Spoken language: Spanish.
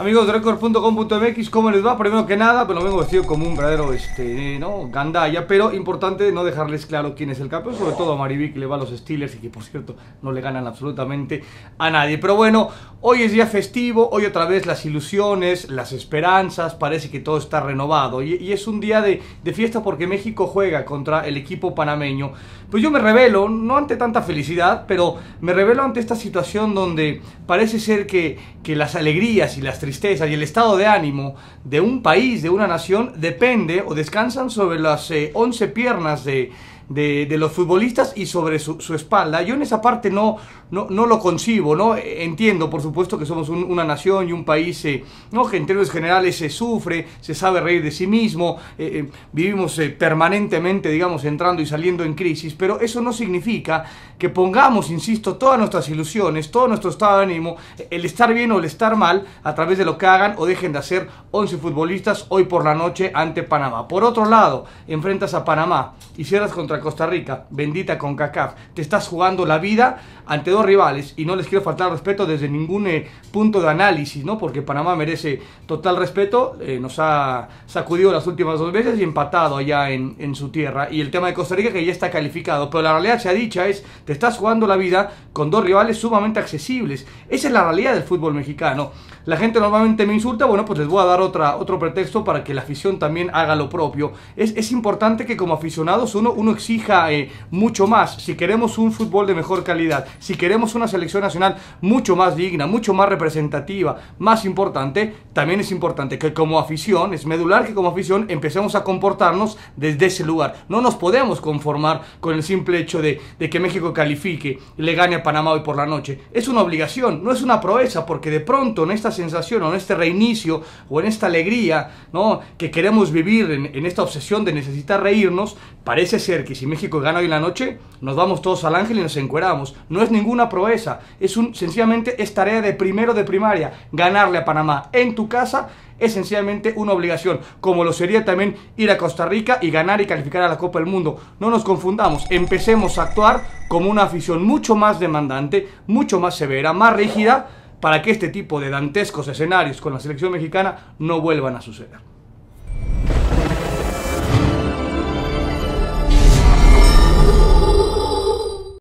Amigos de record.com.mx, ¿cómo les va? Primero que nada, pues lo vengo vestido como un verdadero, este, ¿no? Gandalla, pero importante no dejarles claro quién es el campeón, sobre todo a Mariví que le va a los Steelers y que, por cierto, no le ganan absolutamente a nadie. Pero bueno, hoy es día festivo, hoy otra vez las ilusiones, las esperanzas, parece que todo está renovado y, es un día de, de fiesta porque México juega contra el equipo panameño. Pues yo me revelo, no ante tanta felicidad, pero me revelo ante esta situación donde parece ser que, que las alegrías y las tristezas y el estado de ánimo de un país, de una nación, depende o descansan sobre las eh, once piernas de, de, los futbolistas y sobre su, espalda. Yo en esa parte no, no, lo concibo, ¿no? Entiendo, por supuesto, que somos una nación y un país, eh, ¿no? Que en términos generales se sufre, se sabe reír de sí mismo, eh, eh, vivimos permanentemente, digamos, entrando y saliendo en crisis, pero eso no significa que pongamos, insisto, todas nuestras ilusiones, todo nuestro estado de ánimo, el estar bien o el estar mal, a través de lo que hagan o dejen de hacer 11 futbolistas hoy por la noche ante Panamá. Por otro lado, enfrentas a Panamá y cierras contra Costa Rica, bendita con CACAF. Te estás jugando la vida ante dos rivales y no les quiero faltar respeto desde ningún eh, punto de análisis, ¿no? Porque Panamá merece total respeto, eh, nos ha sacudido las últimas dos veces y empatado allá en, su tierra. Y el tema de Costa Rica que ya está calificado, pero la realidad ha dicha es, te estás jugando la vida con dos rivales sumamente accesibles. Esa es la realidad del fútbol mexicano. La gente normalmente me insulta, bueno, pues les voy a dar otra, otro pretexto para que la afición también haga lo propio. Es, es importante que como aficionados uno, uno exija eh, mucho más, si queremos un fútbol de mejor calidad, si queremos una selección nacional mucho más digna, mucho más representativa, más importante, también es importante que como afición, es medular que como afición empecemos a comportarnos desde ese lugar. No nos podemos conformar con el simple hecho de, que México califique le gane a Panamá hoy por la noche. Es una obligación, no es una proeza, porque de pronto en esta sensación o en este reinicio o en esta alegría ¿no? que queremos vivir, en, en esta obsesión de necesitar reírnos, parece ser que si México gana hoy en la noche, nos vamos todos al ángel y nos encueramos. No es ninguna proeza, es sencillamente es tarea de primero de primaria. Ganarle a Panamá en tu casa es sencillamente una obligación, como lo sería también ir a Costa Rica y ganar y calificar a la Copa del Mundo. No nos confundamos, empecemos a actuar como una afición mucho más demandante, mucho más severa, más rígida, para que este tipo de dantescos escenarios con la selección mexicana no vuelvan a suceder.